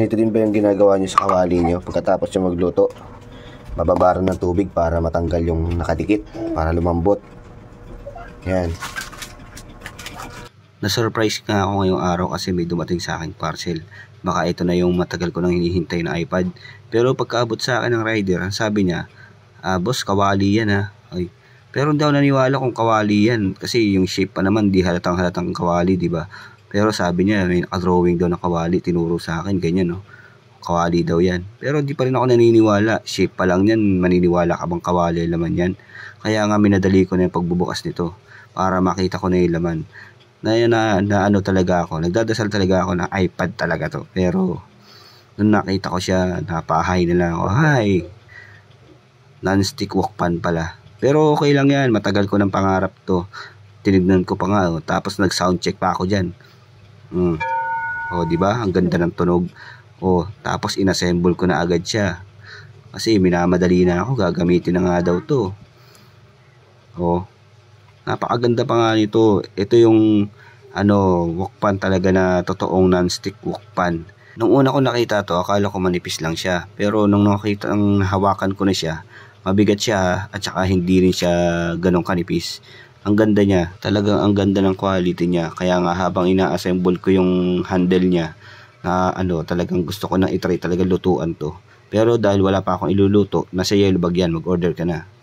Ganito din ba yung ginagawa nyo sa kawali nyo pagkatapos nyo magluto? Bababaran ng tubig para matanggal yung nakadikit, para lumambot. Yan. Na-surprise nga ako ngayong araw kasi may dumating sa akin parcel. Baka ito na yung matagal ko nang hinihintay na iPad. Pero pagkaabot sa akin ng rider, sabi niya, ah, boss, kawali yan ha. Ah. Ay, pero daw naniwala kung kawali yan kasi yung shape pa naman di halatang halatang kawali, di ba? Pero sabi niya, may nakadrawing daw na kawali, tinuro sa akin, ganyan, no? Kawali daw yan. Pero hindi pa rin ako naniniwala. Shape pa lang yan, maniniwala ka bang kawali laman yan? Kaya nga minadali ko na yung pagbubukas nito para makita ko na yung laman. Na, na, na ano talaga ako, nagdadasal talaga ako na iPad talaga to. Pero, nung nakita ko siya, napahay na lang ako, hi! Non-stick wok pan pala. Pero okay lang yan, matagal ko ng pangarap to tinignan ko pa nga, oh. tapos nag sound check pa ako diyan. Mm. Oh, di ba? Ang ganda ng tunog. Oh, tapos inassemble ko na agad siya. Kasi minamadali na ako, gagamitin na nga daw to. Oh. napakaganda pa nga nito. Ito yung ano, wok pan talaga na totoong non-stick wok pan. Nung una ko nakita to, akala ko manipis lang siya. Pero nung nakita ang hawakan ko na siya, mabigat siya at saka hindi rin siya ganong kanipis ang ganda niya. Talagang ang ganda ng quality niya. Kaya nga habang ina-assemble ko yung handle niya, na ano, talagang gusto ko nang i-try talaga lutuan to. Pero dahil wala pa akong iluluto, nasa yellow bag yan, mag-order ka na.